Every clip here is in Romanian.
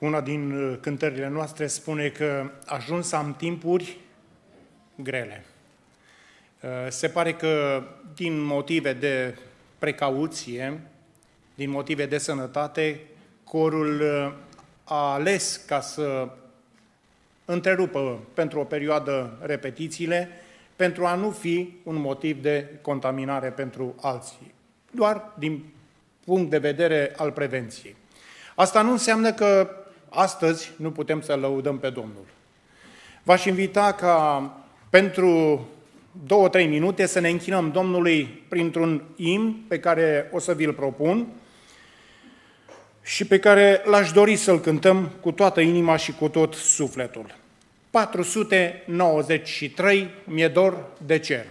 Una din uh, cântările noastre spune că ajuns am timpuri grele. Uh, se pare că din motive de precauție, din motive de sănătate, corul uh, a ales ca să întrerupă pentru o perioadă repetițiile, pentru a nu fi un motiv de contaminare pentru alții, doar din punct de vedere al prevenției. Asta nu înseamnă că astăzi nu putem să lăudăm pe Domnul. V-aș invita ca pentru două, trei minute să ne închinăm Domnului printr-un im pe care o să vi-l propun și pe care l-aș dori să-l cântăm cu toată inima și cu tot sufletul. 493 mi-e dor de cer.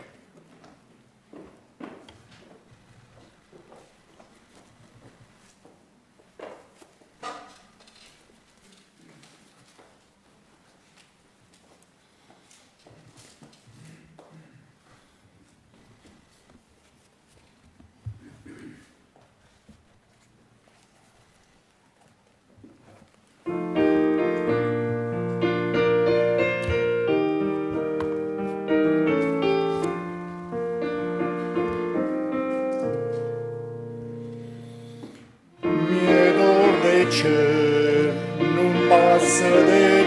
ce nu-mi pasă de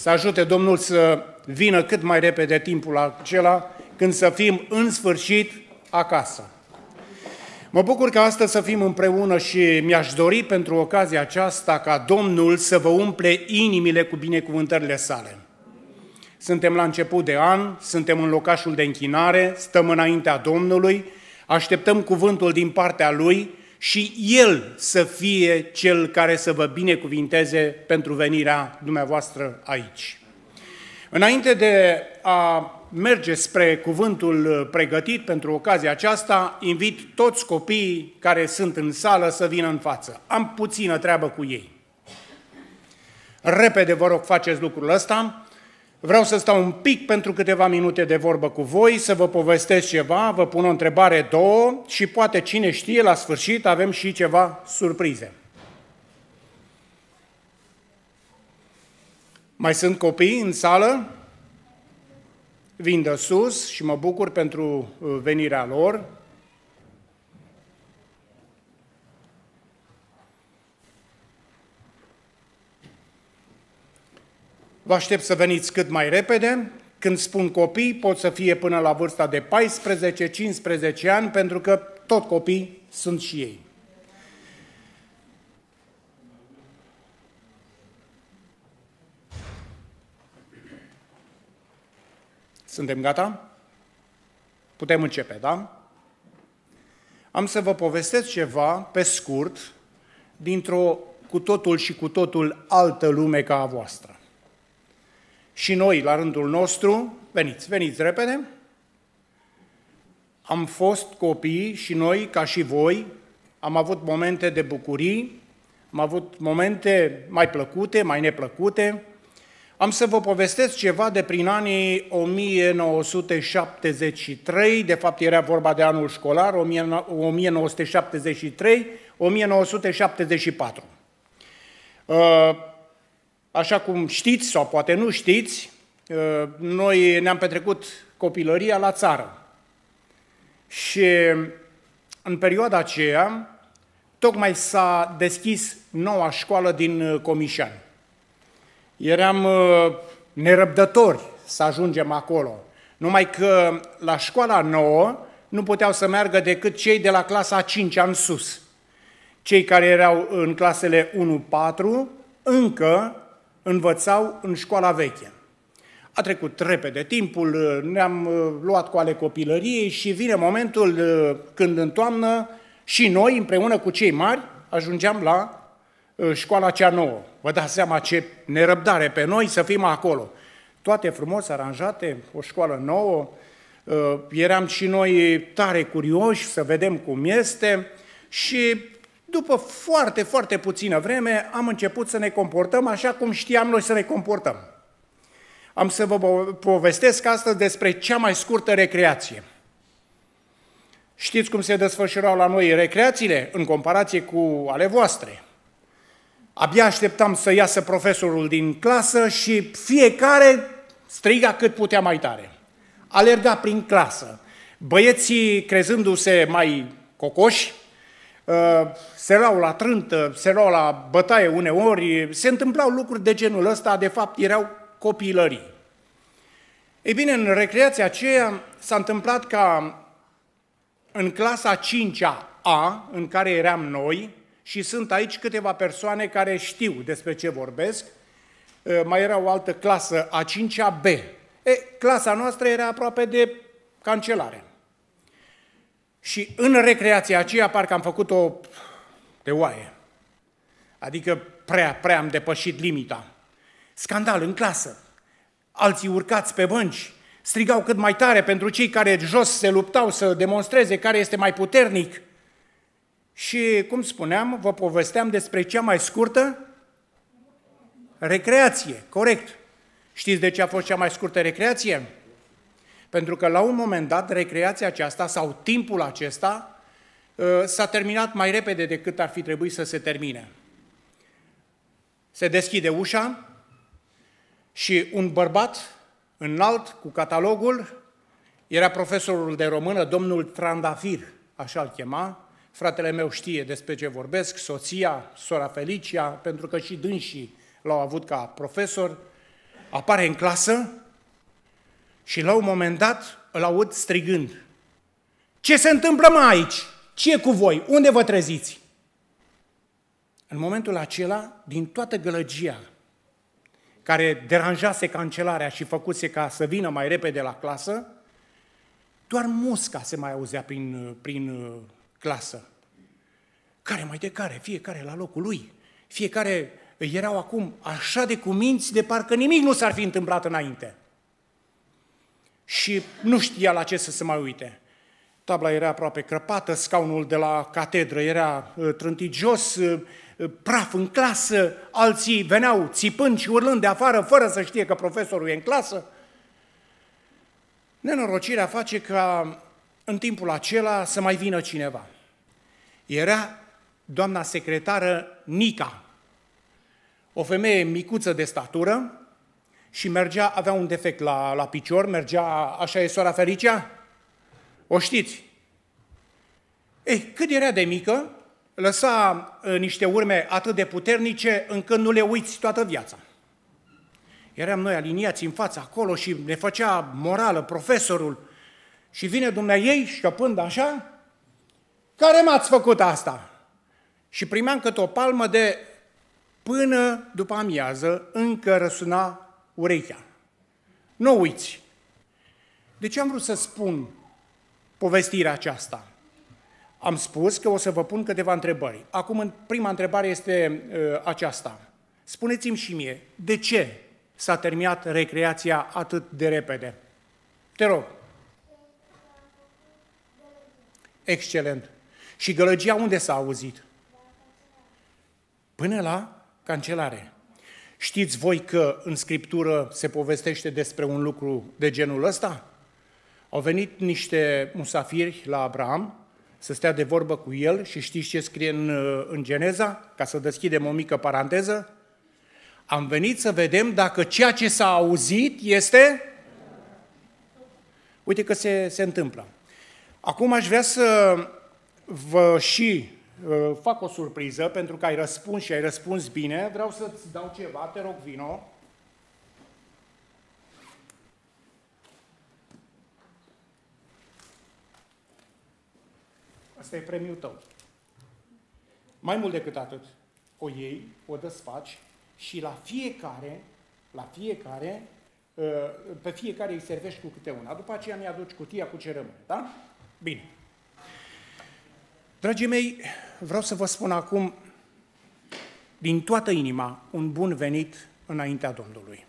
să ajute Domnul să vină cât mai repede timpul acela când să fim în sfârșit acasă. Mă bucur că astăzi să fim împreună și mi-aș dori pentru ocazia aceasta ca Domnul să vă umple inimile cu binecuvântările sale. Suntem la început de an, suntem în locașul de închinare, stăm înaintea Domnului, așteptăm cuvântul din partea Lui și El să fie Cel care să vă binecuvinteze pentru venirea dumneavoastră aici. Înainte de a merge spre cuvântul pregătit pentru ocazia aceasta, invit toți copiii care sunt în sală să vină în față. Am puțină treabă cu ei. Repede vă rog faceți lucrul ăsta, Vreau să stau un pic pentru câteva minute de vorbă cu voi, să vă povestesc ceva, vă pun o întrebare, două și poate cine știe, la sfârșit avem și ceva surprize. Mai sunt copii în sală? Vin de sus și mă bucur pentru uh, venirea lor. Vă aștept să veniți cât mai repede. Când spun copii, pot să fie până la vârsta de 14-15 ani, pentru că tot copii sunt și ei. Suntem gata? Putem începe, da? Am să vă povestesc ceva, pe scurt, dintr-o cu totul și cu totul altă lume ca a voastră și noi, la rândul nostru, veniți, veniți repede, am fost copii și noi, ca și voi, am avut momente de bucurii, am avut momente mai plăcute, mai neplăcute. Am să vă povestesc ceva de prin anii 1973, de fapt era vorba de anul școlar, 1973-1974. Așa cum știți sau poate nu știți, ă, noi ne-am petrecut copilăria la țară. Și în perioada aceea, tocmai s-a deschis noua școală din ă, Comișan. Eram ă, nerăbdători să ajungem acolo. Numai că la școala nouă nu puteau să meargă decât cei de la clasa 5 în sus. Cei care erau în clasele 1-4 încă învățau în școala veche. A trecut repede timpul, ne-am uh, luat cu ale copilăriei și vine momentul uh, când în toamnă și noi, împreună cu cei mari, ajungeam la uh, școala cea nouă. Vă dați seama ce nerăbdare pe noi să fim acolo. Toate frumos aranjate, o școală nouă, eram și noi tare curioși să vedem cum este și după foarte, foarte puțină vreme am început să ne comportăm așa cum știam noi să ne comportăm. Am să vă povestesc astăzi despre cea mai scurtă recreație. Știți cum se desfășurau la noi recreațiile în comparație cu ale voastre? Abia așteptam să iasă profesorul din clasă și fiecare striga cât putea mai tare. Alerga prin clasă. Băieții, crezându-se mai cocoși, Ă, se luau la trântă, se luau la bătaie uneori, se întâmplau lucruri de genul ăsta, de fapt erau copilării. Ei bine, în recreația aceea s-a întâmplat ca în clasa 5-a A, în care eram noi, și sunt aici câteva persoane care știu despre ce vorbesc, ă, mai era o altă clasă, A5-a B. E, clasa noastră era aproape de cancelare. Și în recreația aceea parcă am făcut-o de oaie. Adică prea, prea am depășit limita. Scandal în clasă. Alții urcați pe bănci, strigau cât mai tare pentru cei care jos se luptau să demonstreze care este mai puternic. Și, cum spuneam, vă povesteam despre cea mai scurtă recreație, corect. Știți de ce a fost cea mai scurtă recreație? Pentru că la un moment dat recreația aceasta sau timpul acesta uh, s-a terminat mai repede decât ar fi trebuit să se termine. Se deschide ușa și un bărbat înalt cu catalogul era profesorul de română, domnul Trandafir, așa îl chema, fratele meu știe despre ce vorbesc, soția, sora Felicia, pentru că și dânsii l-au avut ca profesor, apare în clasă și la un moment dat îl aud strigând. Ce se întâmplă mai aici? Ce e cu voi? Unde vă treziți? În momentul acela, din toată gălăgia care deranjase cancelarea și făcuse ca să vină mai repede la clasă, doar musca se mai auzea prin, prin uh, clasă. Care mai de care, fiecare la locul lui. Fiecare erau acum așa de cuminți de parcă nimic nu s-ar fi întâmplat înainte și nu știa la ce să se mai uite. Tabla era aproape crăpată, scaunul de la catedră era uh, trântit jos, uh, uh, praf în clasă, alții veneau țipând și urlând de afară fără să știe că profesorul e în clasă. Nenorocirea face ca în timpul acela să mai vină cineva. Era doamna secretară Nica, o femeie micuță de statură, și mergea, avea un defect la, la picior, mergea, așa e sora Felicia? O știți? Ei, cât era de mică, lăsa uh, niște urme atât de puternice încât nu le uiți toată viața. Eram noi aliniați în fața acolo și ne făcea morală profesorul și vine dumnea ei șcăpând așa, care m-ați făcut asta? Și primeam cât o palmă de până după amiază, încă răsuna urechea. Nu uiți! De ce am vrut să spun povestirea aceasta? Am spus că o să vă pun câteva întrebări. Acum, prima întrebare este uh, aceasta. Spuneți-mi și mie, de ce s-a terminat recreația atât de repede? Te rog. Excelent. Și gălăgia unde s-a auzit? Până la cancelare. Știți voi că în Scriptură se povestește despre un lucru de genul ăsta? Au venit niște musafiri la Abraham să stea de vorbă cu el și știți ce scrie în, în Geneza? Ca să deschidem o mică paranteză. Am venit să vedem dacă ceea ce s-a auzit este... Uite că se, se întâmplă. Acum aș vrea să vă și Ă, fac o surpriză pentru că ai răspuns și ai răspuns bine. Vreau să-ți dau ceva, te rog, vino. Asta e premiul tău. Mai mult decât atât, o iei, o desfaci și la fiecare, la fiecare, ă, pe fiecare îi servești cu câte una. După aceea mi-aduci cutia cu ce rămâne, da? Bine. Dragii mei, vreau să vă spun acum din toată inima un bun venit înaintea Domnului.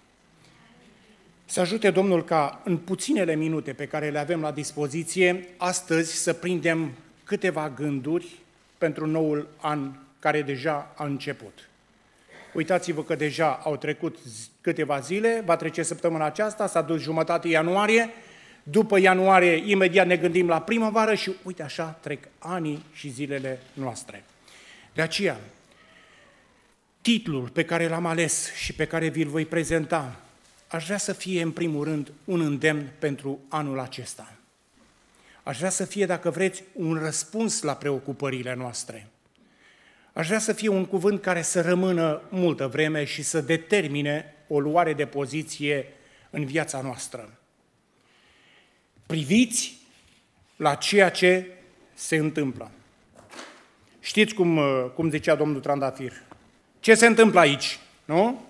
Să ajute Domnul ca în puținele minute pe care le avem la dispoziție, astăzi să prindem câteva gânduri pentru noul an care deja a început. Uitați-vă că deja au trecut câteva zile, va trece săptămâna aceasta, s-a dus jumătate ianuarie, după ianuarie imediat ne gândim la primăvară și uite așa trec anii și zilele noastre. De aceea, titlul pe care l-am ales și pe care vi-l voi prezenta, aș vrea să fie în primul rând un îndemn pentru anul acesta. Aș vrea să fie, dacă vreți, un răspuns la preocupările noastre. Aș vrea să fie un cuvânt care să rămână multă vreme și să determine o luare de poziție în viața noastră priviți la ceea ce se întâmplă. Știți cum, uh, cum zicea domnul Trandafir? Ce se întâmplă aici, nu?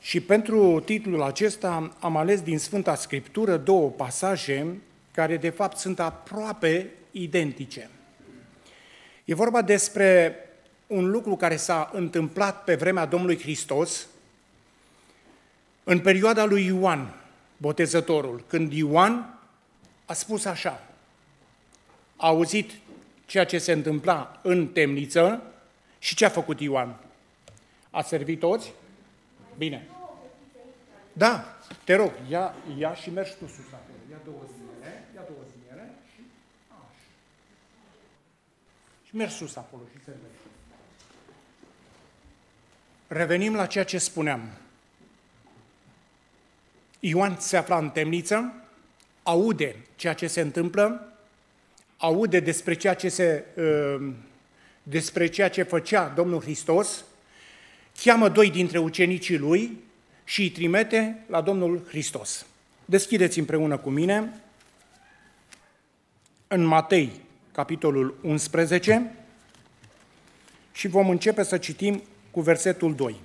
Și pentru titlul acesta am ales din Sfânta Scriptură două pasaje care de fapt sunt aproape identice. E vorba despre un lucru care s-a întâmplat pe vremea Domnului Hristos, în perioada lui Ioan, Botezătorul, când Ioan a spus așa, a auzit ceea ce se întâmpla în temniță și ce a făcut Ioan? A servit toți? Bine. Da, te rog, ia, ia și mergi tu sus acolo. Ia două zile, ia două zile și așa. Și mergi sus acolo și servești. Revenim la ceea ce spuneam. Ioan se afla în temniță, aude ceea ce se întâmplă, aude despre ceea ce, se, uh, despre ceea ce făcea Domnul Hristos, cheamă doi dintre ucenicii lui și îi trimite la Domnul Hristos. Deschideți împreună cu mine în Matei, capitolul 11, și vom începe să citim cu versetul 2.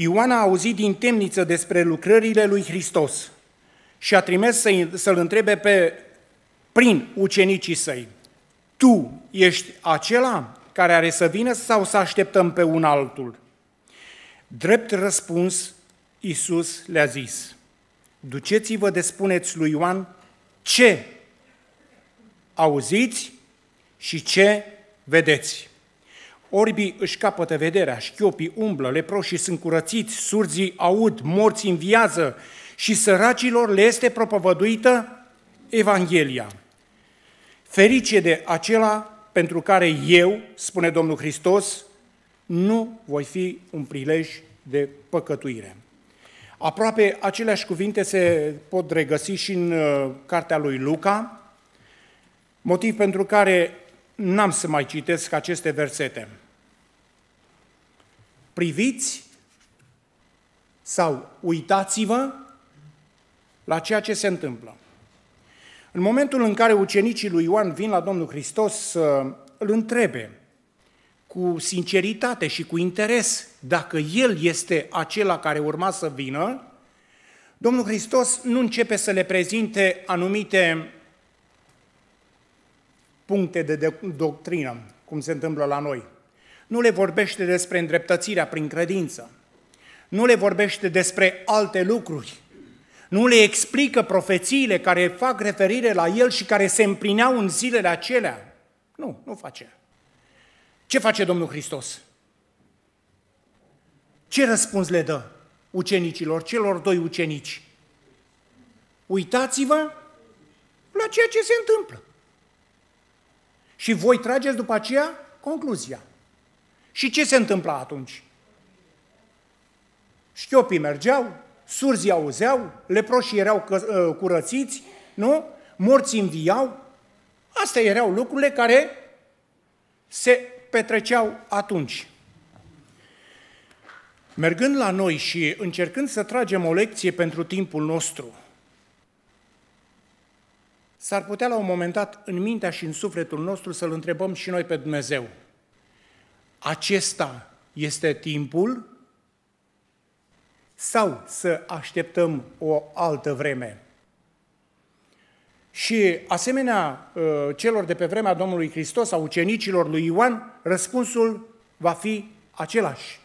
Ioan a auzit din temniță despre lucrările lui Hristos și a trimis să-l întrebe pe, prin ucenicii săi, tu ești acela care are să vină sau să așteptăm pe un altul? Drept răspuns, Iisus le-a zis, duceți-vă de spuneți lui Ioan ce auziți și ce vedeți. Orbii își capătă vederea, șchiopii umblă, leproșii sunt curățiți, surzii aud, morți viață și săracilor le este propovăduită Evanghelia. Ferice de acela pentru care eu, spune Domnul Hristos, nu voi fi un prilej de păcătuire. Aproape aceleași cuvinte se pot regăsi și în uh, cartea lui Luca, motiv pentru care n-am să mai citesc aceste versete. Priviți sau uitați-vă la ceea ce se întâmplă. În momentul în care ucenicii lui Ioan vin la Domnul Hristos să îl întrebe cu sinceritate și cu interes dacă El este acela care urma să vină, Domnul Hristos nu începe să le prezinte anumite puncte de doctrină, cum se întâmplă la noi. Nu le vorbește despre îndreptățirea prin credință. Nu le vorbește despre alte lucruri. Nu le explică profețiile care fac referire la el și care se împlineau în zilele acelea. Nu, nu face. Ce face Domnul Hristos? Ce răspuns le dă ucenicilor, celor doi ucenici? Uitați-vă la ceea ce se întâmplă. Și voi trageți după aceea concluzia. Și ce se întâmpla atunci? Șchiopii mergeau, surzii auzeau, leproșii erau ă, curățiți, nu? Morții înviau. Astea erau lucrurile care se petreceau atunci. Mergând la noi și încercând să tragem o lecție pentru timpul nostru, S-ar putea la un moment dat, în mintea și în sufletul nostru, să-L întrebăm și noi pe Dumnezeu. Acesta este timpul sau să așteptăm o altă vreme? Și asemenea ă, celor de pe vremea Domnului Hristos, a ucenicilor lui Ioan, răspunsul va fi același.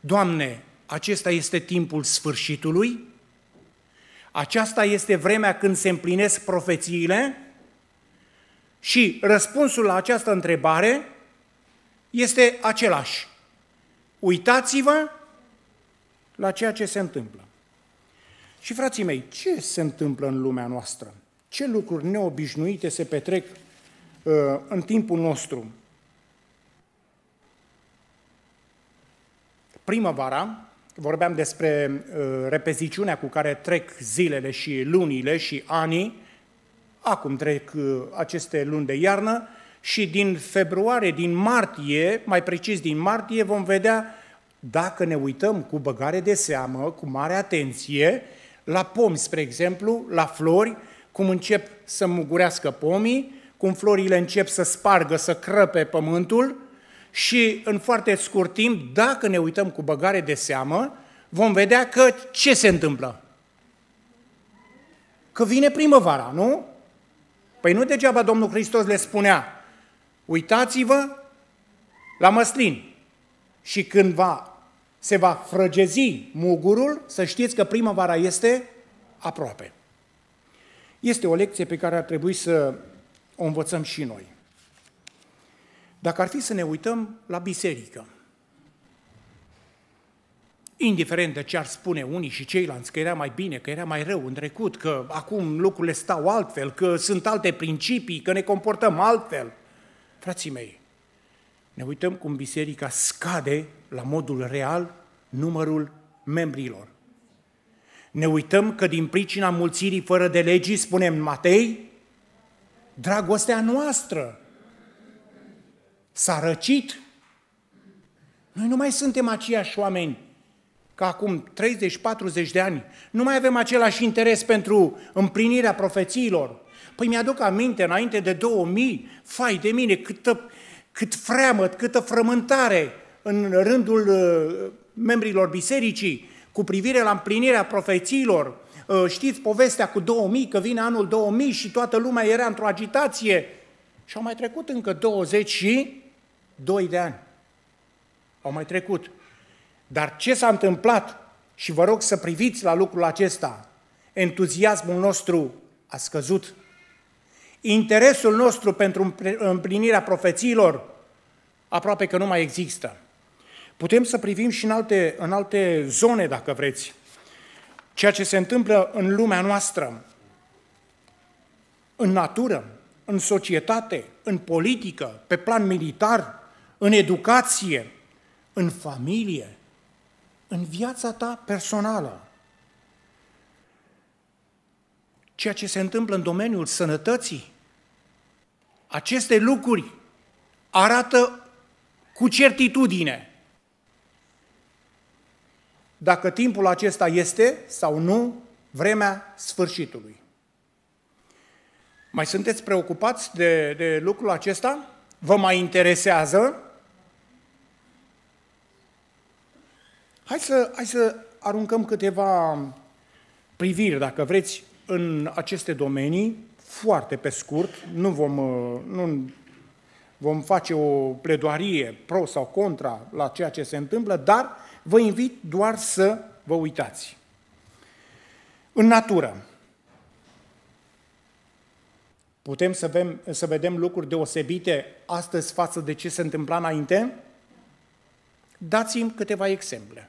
Doamne, acesta este timpul sfârșitului? Aceasta este vremea când se împlinesc profețiile și răspunsul la această întrebare este același. Uitați-vă la ceea ce se întâmplă. Și frații mei, ce se întâmplă în lumea noastră? Ce lucruri neobișnuite se petrec uh, în timpul nostru? Primăvara, vorbeam despre uh, repeziciunea cu care trec zilele și lunile și anii, acum trec uh, aceste luni de iarnă și din februarie, din martie, mai precis din martie, vom vedea dacă ne uităm cu băgare de seamă, cu mare atenție, la pomi, spre exemplu, la flori, cum încep să mugurească pomii, cum florile încep să spargă, să crăpe pământul, și în foarte scurt timp, dacă ne uităm cu băgare de seamă, vom vedea că ce se întâmplă? Că vine primăvara, nu? Păi nu degeaba Domnul Hristos le spunea, uitați-vă la măslin și când va, se va frăgezi mugurul, să știți că primăvara este aproape. Este o lecție pe care ar trebui să o învățăm și noi. Dacă ar fi să ne uităm la biserică, indiferent de ce ar spune unii și ceilalți, că era mai bine, că era mai rău în trecut, că acum lucrurile stau altfel, că sunt alte principii, că ne comportăm altfel. Frații mei, ne uităm cum biserica scade la modul real numărul membrilor. Ne uităm că din pricina mulțirii fără de legii, spunem Matei, dragostea noastră s-a răcit. Noi nu mai suntem aceiași oameni ca acum 30-40 de ani. Nu mai avem același interes pentru împlinirea profețiilor. Păi mi-aduc aminte, înainte de 2000, fai de mine, câtă, cât freamăt, câtă frământare în rândul uh, membrilor bisericii cu privire la împlinirea profețiilor. Uh, știți povestea cu 2000, că vine anul 2000 și toată lumea era într-o agitație. Și au mai trecut încă 20 și 2 de ani. Au mai trecut. Dar ce s-a întâmplat? Și vă rog să priviți la lucrul acesta. Entuziasmul nostru a scăzut. Interesul nostru pentru împlinirea profețiilor aproape că nu mai există. Putem să privim și în alte, în alte zone, dacă vreți, ceea ce se întâmplă în lumea noastră, în natură, în societate, în politică, pe plan militar, în educație, în familie, în viața ta personală. Ceea ce se întâmplă în domeniul sănătății, aceste lucruri arată cu certitudine dacă timpul acesta este sau nu vremea sfârșitului. Mai sunteți preocupați de, de lucrul acesta? Vă mai interesează? Hai să, hai să aruncăm câteva priviri, dacă vreți, în aceste domenii, foarte pe scurt, nu vom, uh, nu vom face o pledoarie pro sau contra la ceea ce se întâmplă, dar vă invit doar să vă uitați. În natură, putem să, vem, să vedem lucruri deosebite astăzi față de ce se întâmpla înainte? Dați-mi câteva exemple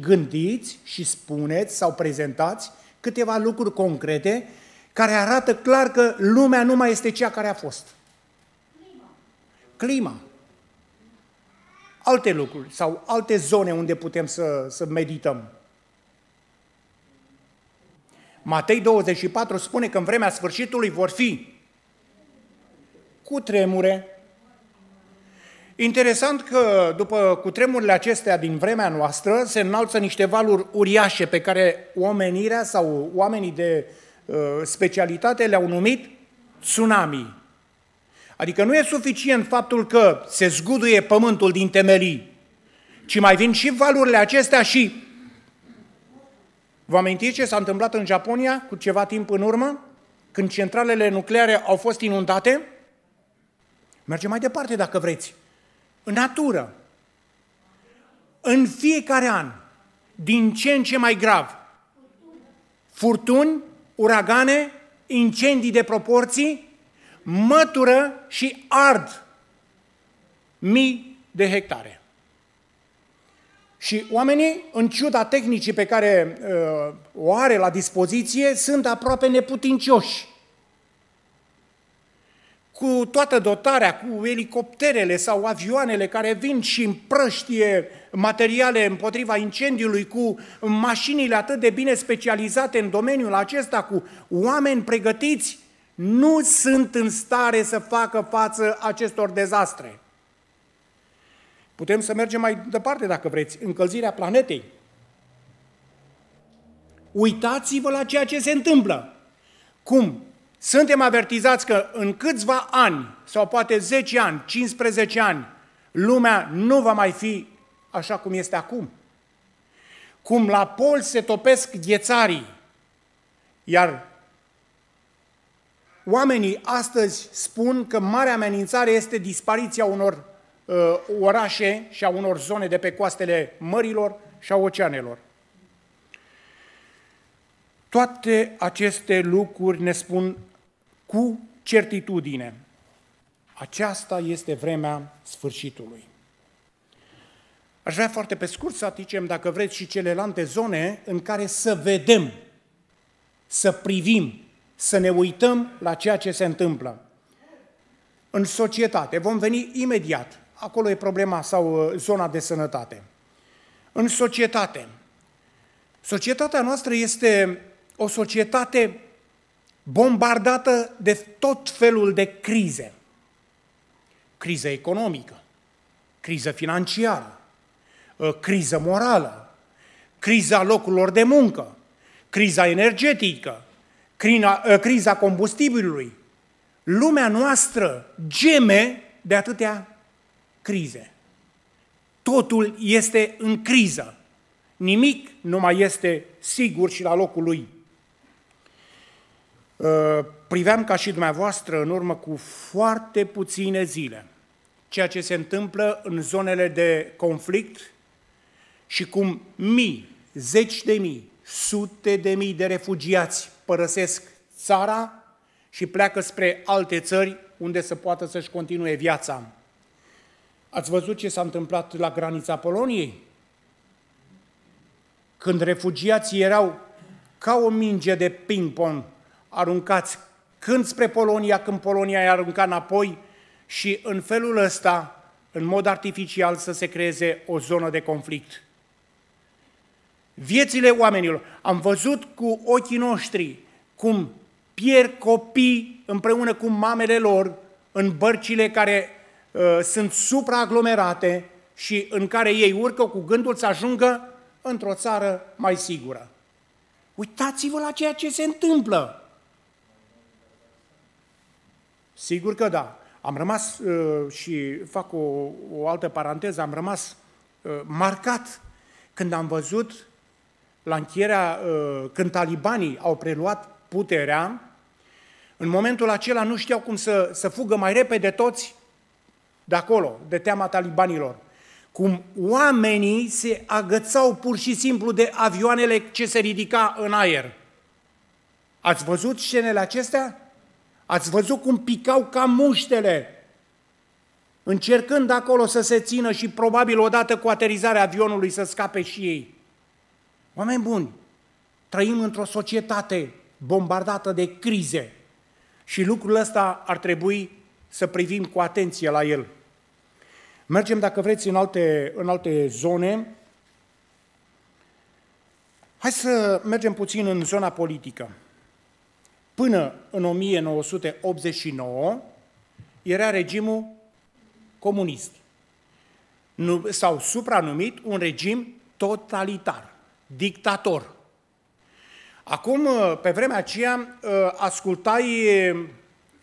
gândiți și spuneți sau prezentați câteva lucruri concrete care arată clar că lumea nu mai este cea care a fost. Clima. Alte lucruri sau alte zone unde putem să, să medităm. Matei 24 spune că în vremea sfârșitului vor fi cu tremure, Interesant că după cutremurile acestea din vremea noastră se înalță niște valuri uriașe pe care omenirea sau oamenii de uh, specialitate le-au numit tsunami. Adică nu e suficient faptul că se zguduie pământul din temelii, ci mai vin și valurile acestea și... Vă amintiți ce s-a întâmplat în Japonia cu ceva timp în urmă? Când centralele nucleare au fost inundate? Mergem mai departe dacă vreți în natură. În fiecare an, din ce în ce mai grav. Furtuni, uragane, incendii de proporții, mătură și ard mii de hectare. Și oamenii, în ciuda tehnicii pe care uh, o are la dispoziție, sunt aproape neputincioși cu toată dotarea, cu elicopterele sau avioanele care vin și împrăștie materiale împotriva incendiului, cu mașinile atât de bine specializate în domeniul acesta, cu oameni pregătiți, nu sunt în stare să facă față acestor dezastre. Putem să mergem mai departe, dacă vreți, încălzirea planetei. Uitați-vă la ceea ce se întâmplă. Cum suntem avertizați că în câțiva ani, sau poate 10 ani, 15 ani, lumea nu va mai fi așa cum este acum. Cum la pol se topesc ghețarii, iar oamenii astăzi spun că marea amenințare este dispariția unor uh, orașe și a unor zone de pe coastele mărilor și a oceanelor. Toate aceste lucruri ne spun cu certitudine. Aceasta este vremea sfârșitului. Aș vrea foarte pe scurt să aticem, dacă vreți, și celelalte zone în care să vedem, să privim, să ne uităm la ceea ce se întâmplă. În societate, vom veni imediat, acolo e problema sau uh, zona de sănătate. În societate, societatea noastră este o societate bombardată de tot felul de crize. Criză economică, criză financiară, ă, criză morală, criza locurilor de muncă, criza energetică, ă, criza combustibilului. Lumea noastră geme de atâtea crize. Totul este în criză. Nimic nu mai este sigur și la locul lui. Uh, priveam ca și dumneavoastră în urmă cu foarte puține zile ceea ce se întâmplă în zonele de conflict și cum mii, zeci de mii, sute de mii de refugiați părăsesc țara și pleacă spre alte țări unde să poată să-și continue viața. Ați văzut ce s-a întâmplat la granița Poloniei? Când refugiații erau ca o minge de ping-pong aruncați când spre Polonia, când Polonia i-a aruncat înapoi și în felul ăsta, în mod artificial, să se creeze o zonă de conflict. Viețile oamenilor. Am văzut cu ochii noștri cum pierd copii împreună cu mamele lor în bărcile care uh, sunt supraaglomerate și în care ei urcă cu gândul să ajungă într-o țară mai sigură. Uitați-vă la ceea ce se întâmplă. Sigur că da. Am rămas, uh, și fac o, o altă paranteză, am rămas uh, marcat când am văzut la încheierea, uh, când talibanii au preluat puterea, în momentul acela nu știau cum să, să fugă mai repede toți de acolo, de teama talibanilor. Cum oamenii se agățau pur și simplu de avioanele ce se ridica în aer. Ați văzut scenele acestea? Ați văzut cum picau ca muștele, încercând acolo să se țină și probabil odată cu aterizarea avionului să scape și ei. Oameni buni, trăim într-o societate bombardată de crize și lucrul ăsta ar trebui să privim cu atenție la el. Mergem, dacă vreți, în alte, în alte zone. Hai să mergem puțin în zona politică. Până în 1989 era regimul comunist, sau supranumit un regim totalitar, dictator. Acum, uh, pe vremea aceea, uh, ascultai uh,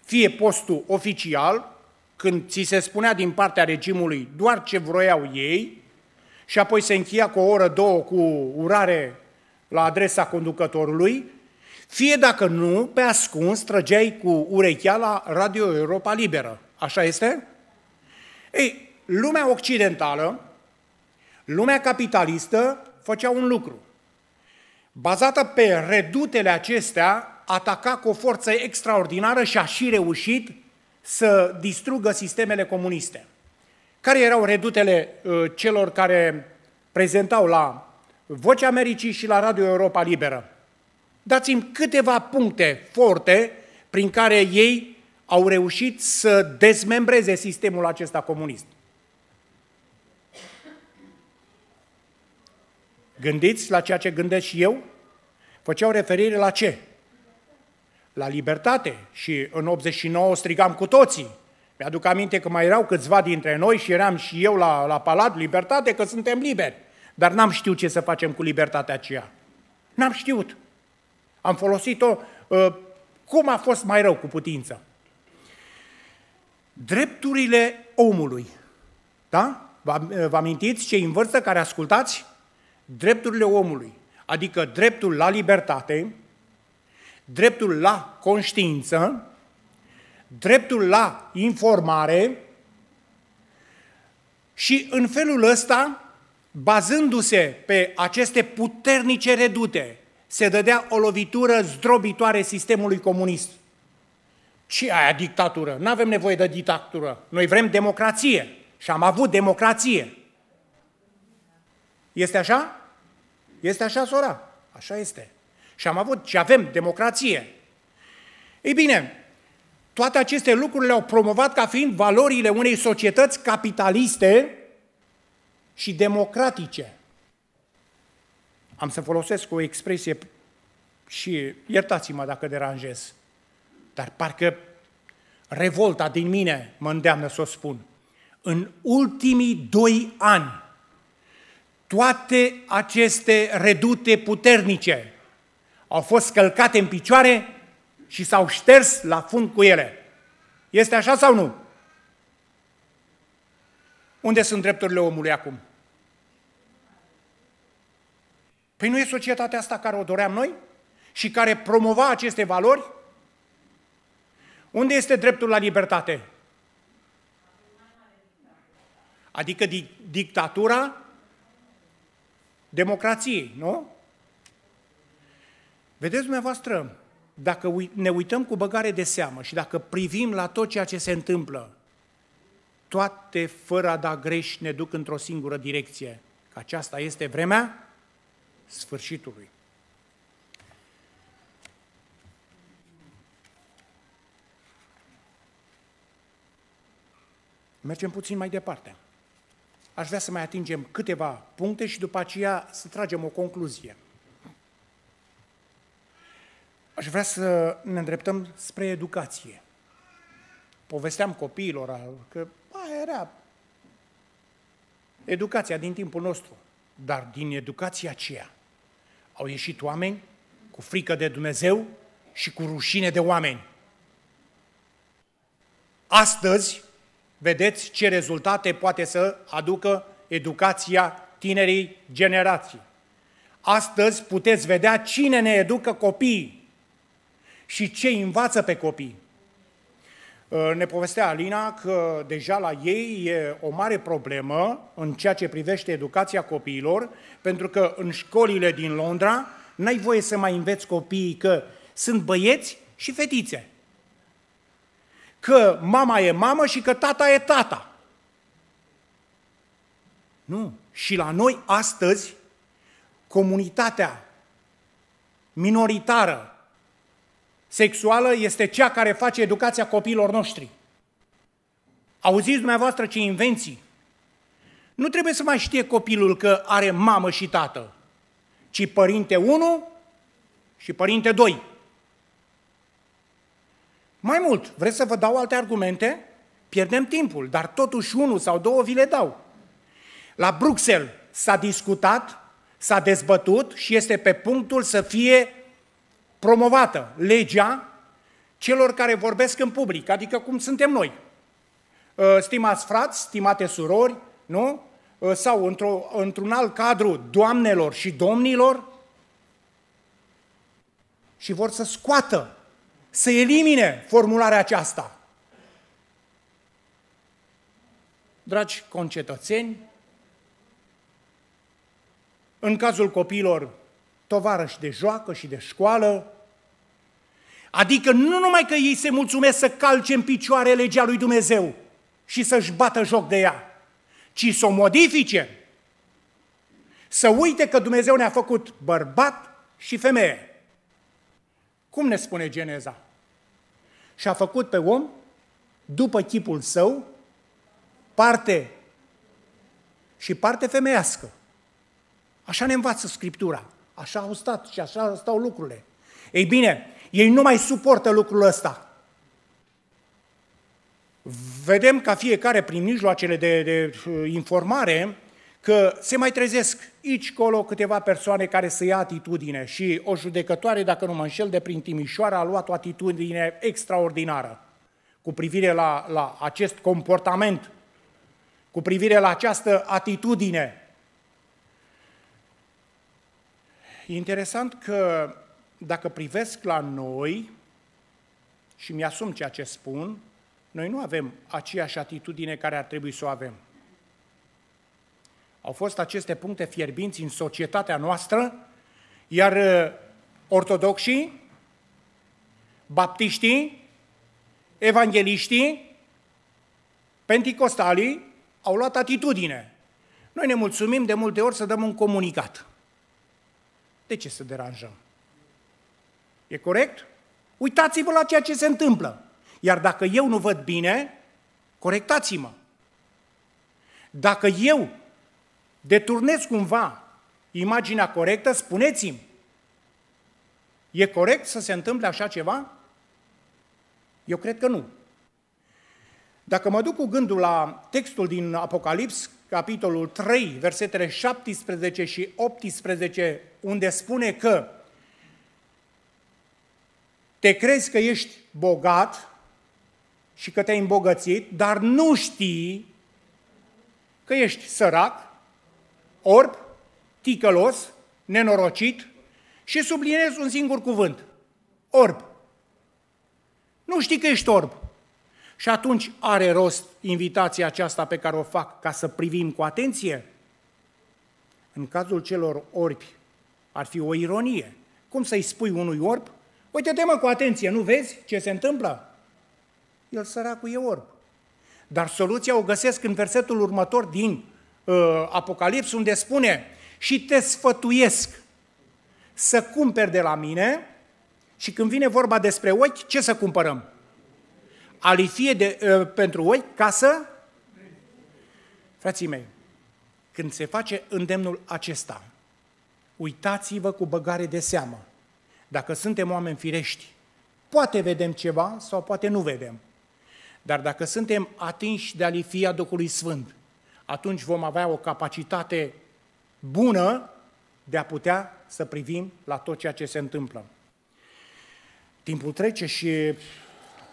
fie postul oficial, când ți se spunea din partea regimului doar ce vroiau ei, și apoi se încheia cu o oră, două, cu urare la adresa conducătorului, fie dacă nu, pe ascuns, trăgeai cu urechea la Radio Europa Liberă. Așa este? Ei, lumea occidentală, lumea capitalistă, făcea un lucru. Bazată pe redutele acestea, ataca cu o forță extraordinară și a și reușit să distrugă sistemele comuniste. Care erau redutele uh, celor care prezentau la Vocea Americii și la Radio Europa Liberă? Dați-mi câteva puncte forte prin care ei au reușit să dezmembreze sistemul acesta comunist. Gândiți la ceea ce gândesc și eu? Făceau referire la ce? La libertate. Și în 89 strigam cu toții. Mi-aduc aminte că mai erau câțiva dintre noi și eram și eu la, la palat, libertate, că suntem liberi. Dar n-am știut ce să facem cu libertatea aceea. N-am știut am folosit-o ă, cum a fost mai rău cu putință. Drepturile omului. Da? Vă ă, amintiți cei în vârstă care ascultați? Drepturile omului, adică dreptul la libertate, dreptul la conștiință, dreptul la informare și în felul ăsta, bazându-se pe aceste puternice redute se dădea o lovitură zdrobitoare sistemului comunist. Ce aia dictatură? Nu avem nevoie de dictatură. Noi vrem democrație. Și am avut democrație. Este așa? Este așa, sora? Așa este. Și am avut și avem democrație. Ei bine, toate aceste lucruri le-au promovat ca fiind valorile unei societăți capitaliste și democratice am să folosesc o expresie și iertați-mă dacă deranjez, dar parcă revolta din mine mă îndeamnă să o spun. În ultimii doi ani, toate aceste redute puternice au fost călcate în picioare și s-au șters la fund cu ele. Este așa sau nu? Unde sunt drepturile omului acum? Păi nu e societatea asta care o doream noi și care promova aceste valori? Unde este dreptul la libertate? Adică di- dictatura democrației, nu? Vedeți dumneavoastră, dacă ne uităm cu băgare de seamă și dacă privim la tot ceea ce se întâmplă, toate fără a da greș ne duc într-o singură direcție, că aceasta este vremea sfârșitului. Mergem puțin mai departe. Aș vrea să mai atingem câteva puncte și după aceea să tragem o concluzie. Aș vrea să ne îndreptăm spre educație. Povesteam copiilor că aia era educația din timpul nostru, dar din educația aceea au ieșit oameni cu frică de Dumnezeu și cu rușine de oameni. Astăzi, vedeți ce rezultate poate să aducă educația tinerii generații. Astăzi puteți vedea cine ne educă copiii și ce învață pe copii. Uh, ne povestea Alina că deja la ei e o mare problemă în ceea ce privește educația copiilor, pentru că în școlile din Londra n-ai voie să mai înveți copiii că sunt băieți și fetițe, că mama e mamă și că tata e tata. Nu. Și la noi astăzi, comunitatea minoritară sexuală este cea care face educația copiilor noștri. Auziți dumneavoastră ce invenții? Nu trebuie să mai știe copilul că are mamă și tată, ci părinte 1 și părinte 2. Mai mult, vreți să vă dau alte argumente? Pierdem timpul, dar totuși unul sau două vi le dau. La Bruxelles s-a discutat, s-a dezbătut și este pe punctul să fie promovată legea celor care vorbesc în public, adică cum suntem noi. Uh, stimați frați, stimate surori, nu? Uh, sau într-o, într-un alt cadru doamnelor și domnilor, și vor să scoată, să elimine formularea aceasta. Dragi concetățeni, în cazul copiilor tovarăși de joacă și de școală, adică nu numai că ei se mulțumesc să calce în picioare legea lui Dumnezeu și să-și bată joc de ea, ci să o modifice, să uite că Dumnezeu ne-a făcut bărbat și femeie. Cum ne spune Geneza? Și a făcut pe om după chipul său, parte și parte femeiască. Așa ne învață Scriptura. Așa au stat și așa stau lucrurile. Ei bine, ei nu mai suportă lucrul ăsta. Vedem ca fiecare prin mijloacele de, de uh, informare că se mai trezesc aici, colo, câteva persoane care să ia atitudine și o judecătoare, dacă nu mă înșel, de prin Timișoara a luat o atitudine extraordinară cu privire la, la acest comportament, cu privire la această atitudine E interesant că dacă privesc la noi și mi-asum ceea ce spun, noi nu avem aceeași atitudine care ar trebui să o avem. Au fost aceste puncte fierbinți în societatea noastră, iar uh, ortodoxii, baptiștii, evangeliștii, penticostalii au luat atitudine. Noi ne mulțumim de multe ori să dăm un comunicat. De ce să deranjăm? E corect? Uitați-vă la ceea ce se întâmplă. Iar dacă eu nu văd bine, corectați-mă. Dacă eu deturnez cumva imaginea corectă, spuneți-mi. E corect să se întâmple așa ceva? Eu cred că nu. Dacă mă duc cu gândul la textul din Apocalips, capitolul 3, versetele 17 și 18 unde spune că te crezi că ești bogat și că te-ai îmbogățit, dar nu știi că ești sărac, orb, ticălos, nenorocit și subliniez un singur cuvânt, orb. Nu știi că ești orb. Și atunci are rost invitația aceasta pe care o fac ca să privim cu atenție? În cazul celor orbi ar fi o ironie. Cum să-i spui unui orb? Uite-te mă cu atenție, nu vezi ce se întâmplă? El săracul e orb. Dar soluția o găsesc în versetul următor din uh, Apocalips, unde spune și te sfătuiesc să cumperi de la mine și când vine vorba despre ochi, ce să cumpărăm? Alifie de, uh, pentru ochi ca să... Frații mei, când se face îndemnul acesta, Uitați-vă cu băgare de seamă. Dacă suntem oameni firești, poate vedem ceva sau poate nu vedem. Dar dacă suntem atinși de alifia Duhului Sfânt, atunci vom avea o capacitate bună de a putea să privim la tot ceea ce se întâmplă. Timpul trece și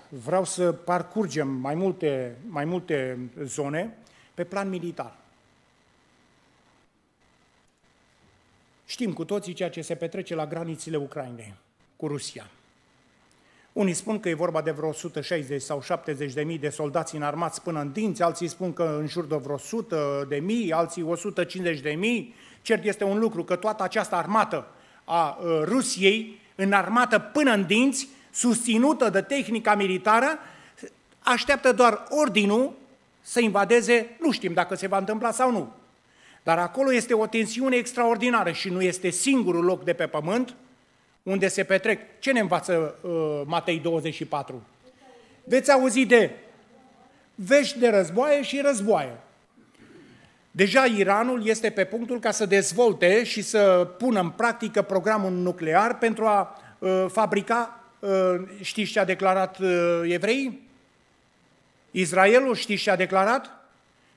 vreau să parcurgem mai multe, mai multe zone pe plan militar. Știm cu toții ceea ce se petrece la granițile Ucrainei cu Rusia. Unii spun că e vorba de vreo 160 sau 70 de mii de soldați înarmați până în dinți, alții spun că în jur de vreo 100 de mii, alții 150 de mii. Cert este un lucru că toată această armată a uh, Rusiei, înarmată până în dinți, susținută de tehnica militară, așteaptă doar ordinul să invadeze, nu știm dacă se va întâmpla sau nu, dar acolo este o tensiune extraordinară și nu este singurul loc de pe pământ unde se petrec. Ce ne învață uh, Matei 24? Veți auzi de vești de războaie și războaie. Deja Iranul este pe punctul ca să dezvolte și să pună în practică programul nuclear pentru a uh, fabrica, uh, știți ce a declarat uh, evrei? Israelul, știți ce a declarat?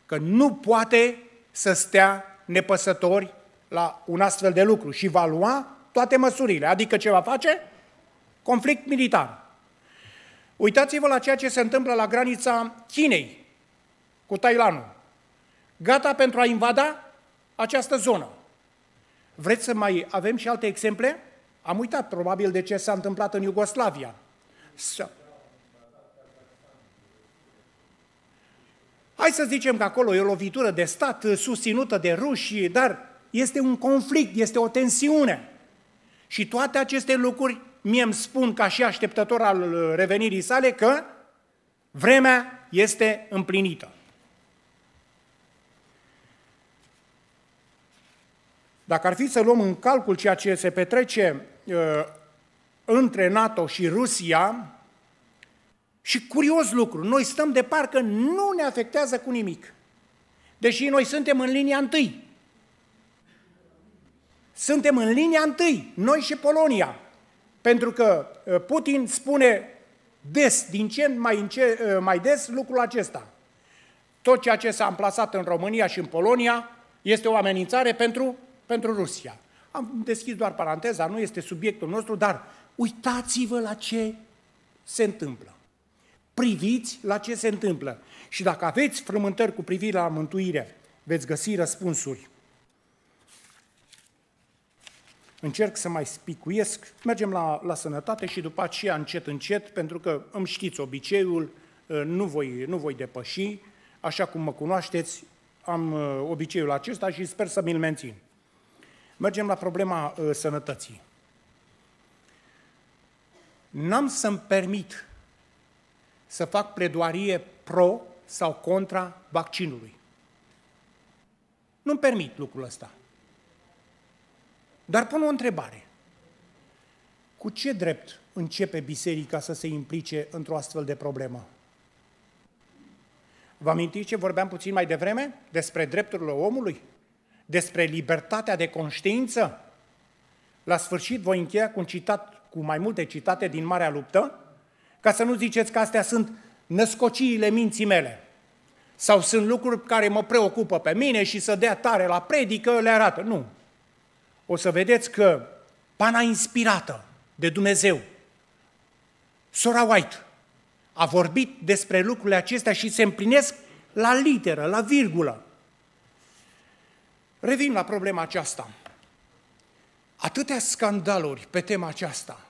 Că nu poate să stea nepăsători la un astfel de lucru și va lua toate măsurile. Adică ce va face? Conflict militar. Uitați-vă la ceea ce se întâmplă la granița Chinei cu Thailandul. Gata pentru a invada această zonă. Vreți să mai avem și alte exemple? Am uitat probabil de ce s-a întâmplat în Iugoslavia. Hai să zicem că acolo e o lovitură de stat eh, susținută de ruși, dar este un conflict, este o tensiune. Și toate aceste lucruri mie îmi spun ca și așteptător al eh, revenirii sale că vremea este împlinită. Dacă ar fi să luăm în calcul ceea ce se petrece uh, între NATO și Rusia, și curios lucru, noi stăm de parcă nu ne afectează cu nimic. Deși noi suntem în linia întâi. Suntem în linia întâi, noi și Polonia. Pentru că uh, Putin spune des, din ce mai, în ce, uh, mai des, lucrul acesta. Tot ceea ce s-a amplasat în România și în Polonia este o amenințare pentru, pentru Rusia. Am deschis doar paranteza, nu este subiectul nostru, dar uitați-vă la ce se întâmplă priviți la ce se întâmplă. Și dacă aveți frământări cu privire la mântuire, veți găsi răspunsuri. Încerc să mai spicuiesc, mergem la, la sănătate și după aceea încet, încet, pentru că îmi știți obiceiul, ă, nu voi, nu voi depăși, așa cum mă cunoașteți, am ă, obiceiul acesta și sper să mi-l mențin. Mergem la problema ă, sănătății. N-am să-mi permit să fac pledoarie pro sau contra vaccinului. Nu-mi permit lucrul ăsta. Dar pun o întrebare. Cu ce drept începe biserica să se implice într-o astfel de problemă? Vă amintiți ce vorbeam puțin mai devreme? Despre drepturile omului? Despre libertatea de conștiință? La sfârșit voi încheia cu un citat, cu mai multe citate din Marea Luptă, ca să nu ziceți că astea sunt născociile minții mele. Sau sunt lucruri care mă preocupă pe mine și să dea tare la predică, le arată. Nu. O să vedeți că pana inspirată de Dumnezeu, Sora White, a vorbit despre lucrurile acestea și se împlinesc la literă, la virgulă. Revin la problema aceasta. Atâtea scandaluri pe tema aceasta –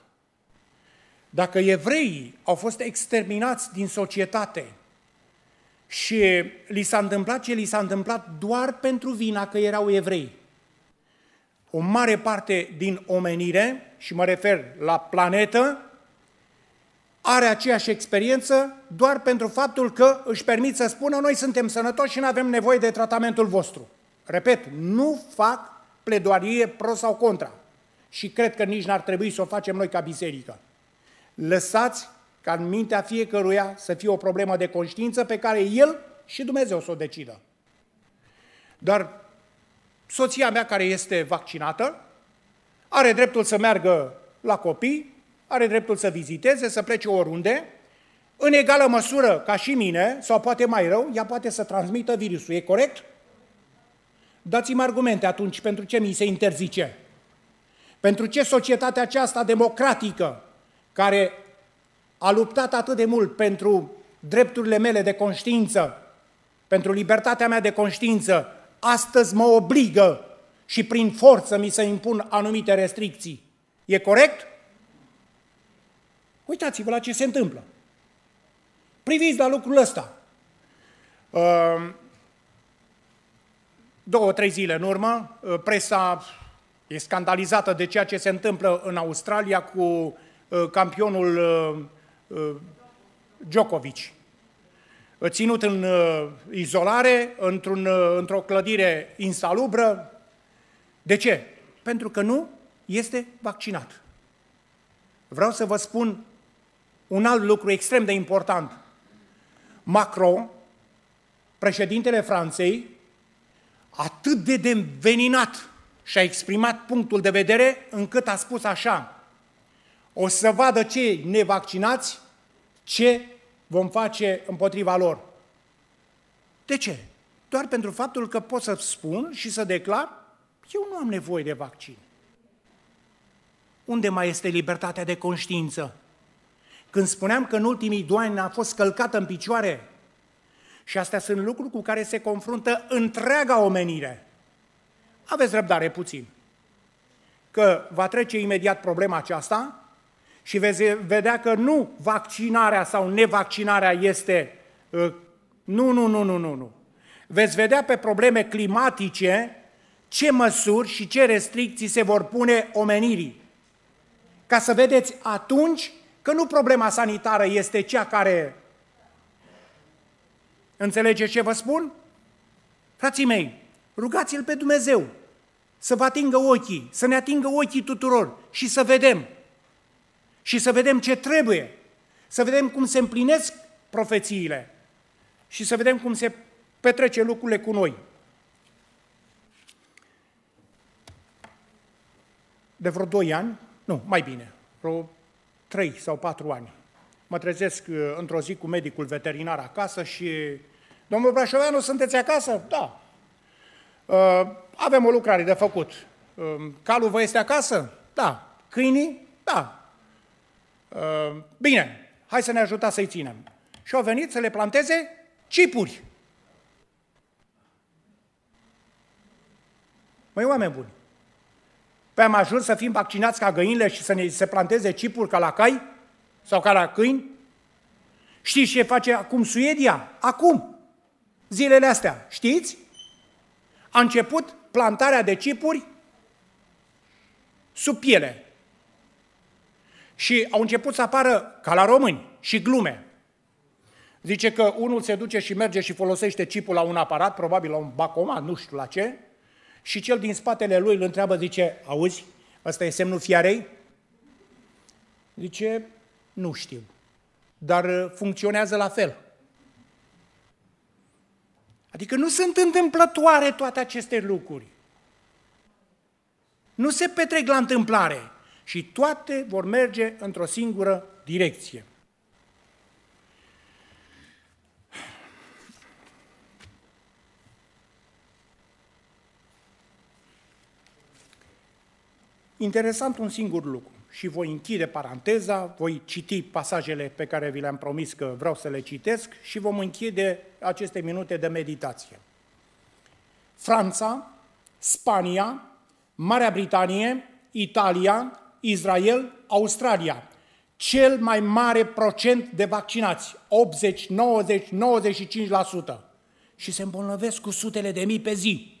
dacă evreii au fost exterminați din societate și li s-a întâmplat ce li s-a întâmplat doar pentru vina că erau evrei, o mare parte din omenire, și mă refer la planetă, are aceeași experiență doar pentru faptul că își permit să spună noi suntem sănătoși și nu avem nevoie de tratamentul vostru. Repet, nu fac pledoarie pro sau contra. Și cred că nici n-ar trebui să o facem noi ca biserică. Lăsați ca în mintea fiecăruia să fie o problemă de conștiință pe care el și Dumnezeu să o decidă. Dar soția mea care este vaccinată are dreptul să meargă la copii, are dreptul să viziteze, să plece oriunde, în egală măsură ca și mine, sau poate mai rău, ea poate să transmită virusul, e corect? Dați-mi argumente atunci pentru ce mi se interzice. Pentru ce societatea aceasta democratică, care a luptat atât de mult pentru drepturile mele de conștiință, pentru libertatea mea de conștiință, astăzi mă obligă și prin forță mi se impun anumite restricții. E corect? Uitați-vă la ce se întâmplă. Priviți la lucrul ăsta. Ehm, două, trei zile în urmă, eh, presa e scandalizată de ceea ce se întâmplă în Australia cu Uh, campionul uh, uh, Djokovic, ținut în izolare, într-un, într-o clădire insalubră. De ce? Pentru că nu este vaccinat. Vreau să vă spun un alt lucru extrem de important. Macron, președintele Franței, atât de deveninat și-a exprimat punctul de vedere încât a spus așa, o să vadă cei nevaccinați ce vom face împotriva lor. De ce? Doar pentru faptul că pot să spun și să declar, eu nu am nevoie de vaccin. Unde mai este libertatea de conștiință? Când spuneam că în ultimii doi ani a fost călcată în picioare, și astea sunt lucruri cu care se confruntă întreaga omenire, aveți răbdare puțin, că va trece imediat problema aceasta și veți vedea că nu vaccinarea sau nevaccinarea este... Nu, nu, nu, nu, nu, nu. Veți vedea pe probleme climatice ce măsuri și ce restricții se vor pune omenirii. Ca să vedeți atunci că nu problema sanitară este cea care... Înțelegeți ce vă spun? Frații mei, rugați-L pe Dumnezeu să vă atingă ochii, să ne atingă ochii tuturor și să vedem și să vedem ce trebuie, să vedem cum se împlinesc profețiile și să vedem cum se petrece lucrurile cu noi. De vreo 2 ani, nu, mai bine, vreo 3 sau 4 ani, mă trezesc uh, într-o zi cu medicul veterinar acasă și Domnul Brașoveanu, sunteți acasă? Da. Uh, avem o lucrare de făcut. Uh, calul vă este acasă? Da. Câinii? Da. Uh, bine, hai să ne ajuta să-i ținem. Și au venit să le planteze cipuri. Măi, oameni buni, pe am ajuns să fim vaccinați ca găinile și să ne se planteze cipuri ca la cai sau ca la câini? Știți ce face acum Suedia? Acum, zilele astea, știți? A început plantarea de cipuri sub piele, și au început să apară, ca la români, și glume. Zice că unul se duce și merge și folosește chipul la un aparat, probabil la un bacomat, nu știu la ce, și cel din spatele lui îl întreabă, zice, auzi, ăsta e semnul fiarei? Zice, nu știu, dar uh, funcționează la fel. Adică nu sunt întâmplătoare toate aceste lucruri. Nu se petrec la întâmplare și toate vor merge într-o singură direcție. Interesant un singur lucru și voi închide paranteza, voi citi pasajele pe care vi le-am promis că vreau să le citesc și vom închide aceste minute de meditație. Franța, Spania, Marea Britanie, Italia, Israel, Australia. Cel mai mare procent de vaccinați, 80, 90, 95%. Și se îmbolnăvesc cu sutele de mii pe zi.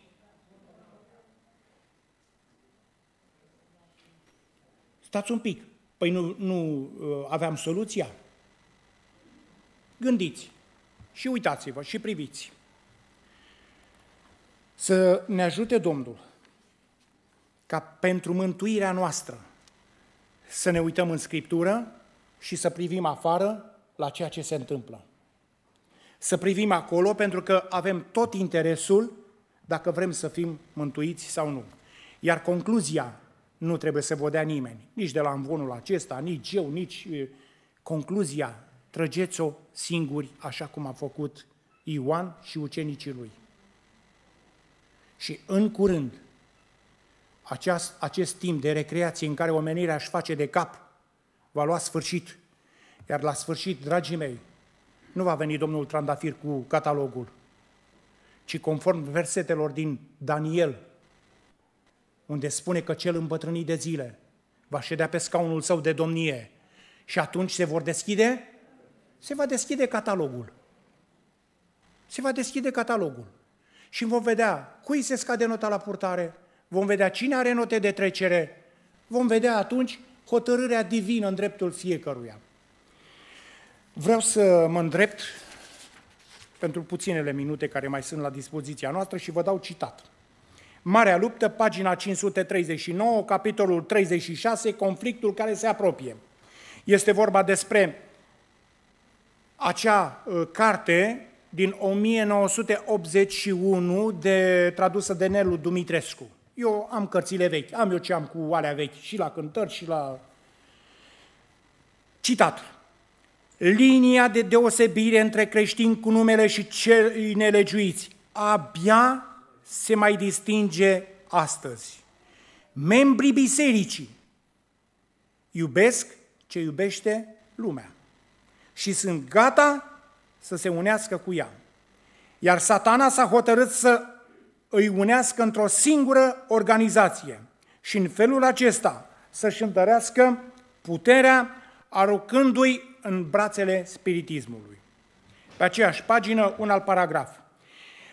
Stați un pic. Păi nu, nu uh, aveam soluția? Gândiți și uitați-vă și priviți. Să ne ajute Domnul ca pentru mântuirea noastră să ne uităm în Scriptură și să privim afară la ceea ce se întâmplă. Să privim acolo pentru că avem tot interesul dacă vrem să fim mântuiți sau nu. Iar concluzia nu trebuie să vă dea nimeni, nici de la învonul acesta, nici eu, nici concluzia, trăgeți-o singuri, așa cum a făcut Ioan și ucenicii lui. Și în curând, aceast, acest timp de recreație în care omenirea își face de cap, va lua sfârșit. Iar la sfârșit, dragii mei, nu va veni Domnul Trandafir cu catalogul, ci conform versetelor din Daniel, unde spune că cel îmbătrânit de zile va ședea pe scaunul său de domnie și atunci se vor deschide, se va deschide catalogul. Se va deschide catalogul și vom vedea cui se scade nota la purtare, vom vedea cine are note de trecere, vom vedea atunci hotărârea divină în dreptul fiecăruia. Vreau să mă îndrept pentru puținele minute care mai sunt la dispoziția noastră și vă dau citat. Marea luptă, pagina 539, capitolul 36, conflictul care se apropie. Este vorba despre acea uh, carte din 1981 de, tradusă de Nelu Dumitrescu. Eu am cărțile vechi, am eu ce am cu alea vechi, și la cântări, și la... Citat. Linia de deosebire între creștini cu numele și cei nelegiuiți abia se mai distinge astăzi. Membrii bisericii iubesc ce iubește lumea și sunt gata să se unească cu ea. Iar satana s-a hotărât să îi unească într-o singură organizație și în felul acesta să-și întărească puterea aruncându-i în brațele spiritismului. Pe aceeași pagină, un alt paragraf.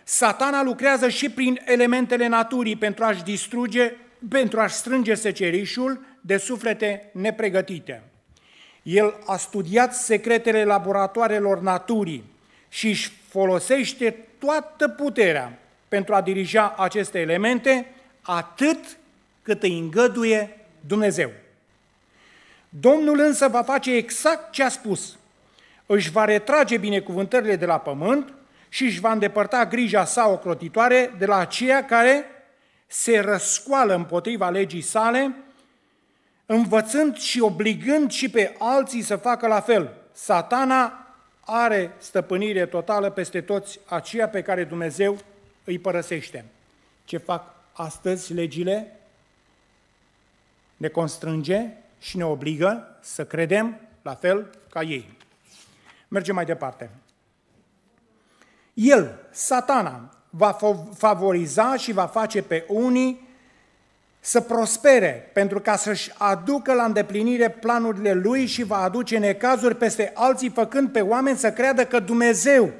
Satana lucrează și prin elementele naturii pentru a-și distruge, pentru a-și strânge secerișul de suflete nepregătite. El a studiat secretele laboratoarelor naturii și își folosește toată puterea pentru a dirija aceste elemente atât cât îi îngăduie Dumnezeu. Domnul însă va face exact ce a spus. Își va retrage binecuvântările de la pământ și își va îndepărta grija sa ocrotitoare de la aceea care se răscoală împotriva legii sale, învățând și obligând și pe alții să facă la fel. Satana are stăpânire totală peste toți aceia pe care Dumnezeu îi părăsește. Ce fac astăzi legile? Ne constrânge și ne obligă să credem la fel ca ei. Mergem mai departe. El, satana, va favoriza și va face pe unii să prospere pentru ca să-și aducă la îndeplinire planurile lui și va aduce necazuri peste alții, făcând pe oameni să creadă că Dumnezeu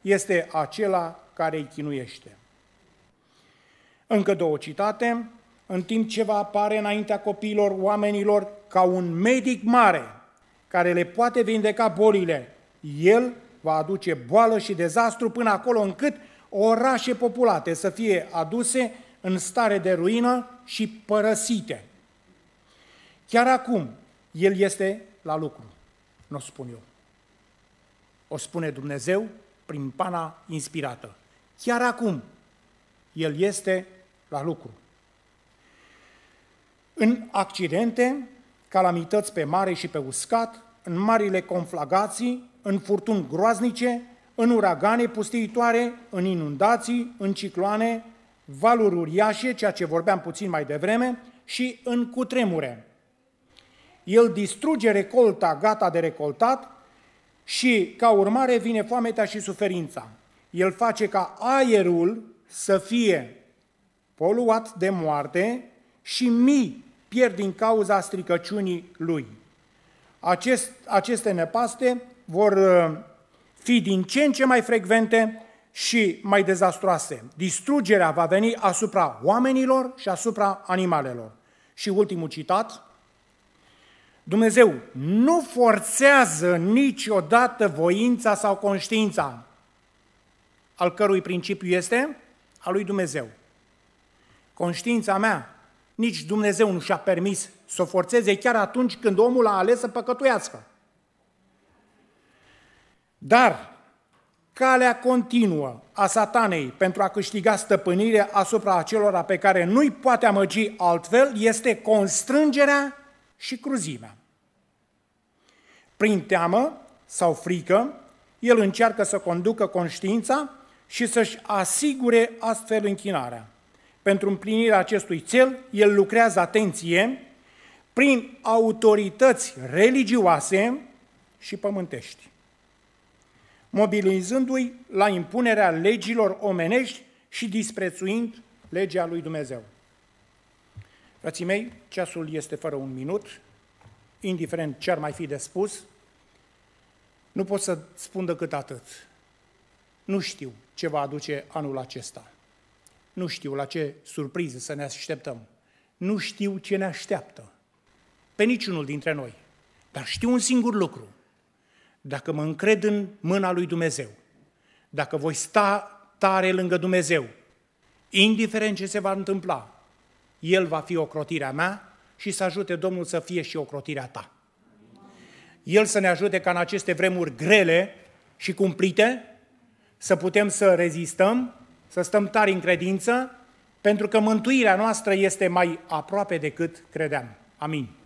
este acela care îi chinuiește. Încă două citate, în timp ce va apare înaintea copiilor oamenilor ca un medic mare care le poate vindeca bolile, el va aduce boală și dezastru până acolo încât orașe populate să fie aduse în stare de ruină și părăsite. Chiar acum, el este la lucru. Nu o spun eu. O spune Dumnezeu prin pana inspirată. Chiar acum, el este la lucru. În accidente, calamități pe mare și pe uscat, în marile conflagații, în furtuni groaznice, în uragane pustiitoare, în inundații, în cicloane, valuri uriașe, ceea ce vorbeam puțin mai devreme, și în cutremure. El distruge recolta gata de recoltat și, ca urmare, vine foametea și suferința el face ca aerul să fie poluat de moarte și mii pierd din cauza stricăciunii lui. Acest, aceste nepaste vor uh, fi din ce în ce mai frecvente și mai dezastroase. Distrugerea va veni asupra oamenilor și asupra animalelor. Și ultimul citat, Dumnezeu nu forțează niciodată voința sau conștiința al cărui principiu este al lui Dumnezeu. Conștiința mea, nici Dumnezeu nu și-a permis să o forțeze chiar atunci când omul a ales să păcătuiască. Dar calea continuă a satanei pentru a câștiga stăpânire asupra acelora pe care nu-i poate amăgi altfel este constrângerea și cruzimea. Prin teamă sau frică, el încearcă să conducă conștiința și să-și asigure astfel închinarea. Pentru împlinirea acestui cel, el lucrează, atenție, prin autorități religioase și pământești, mobilizându-i la impunerea legilor omenești și disprețuind legea lui Dumnezeu. Frații mei, ceasul este fără un minut, indiferent ce ar mai fi de spus, nu pot să spun decât atât. Nu știu ce va aduce anul acesta. Nu știu la ce surprize să ne așteptăm. Nu știu ce ne așteaptă. Pe niciunul dintre noi. Dar știu un singur lucru. Dacă mă încred în mâna lui Dumnezeu, dacă voi sta tare lângă Dumnezeu, indiferent ce se va întâmpla, El va fi ocrotirea mea și să ajute Domnul să fie și ocrotirea ta. El să ne ajute ca în aceste vremuri grele și cumplite să putem să rezistăm, să stăm tari în credință, pentru că mântuirea noastră este mai aproape decât credeam. Amin.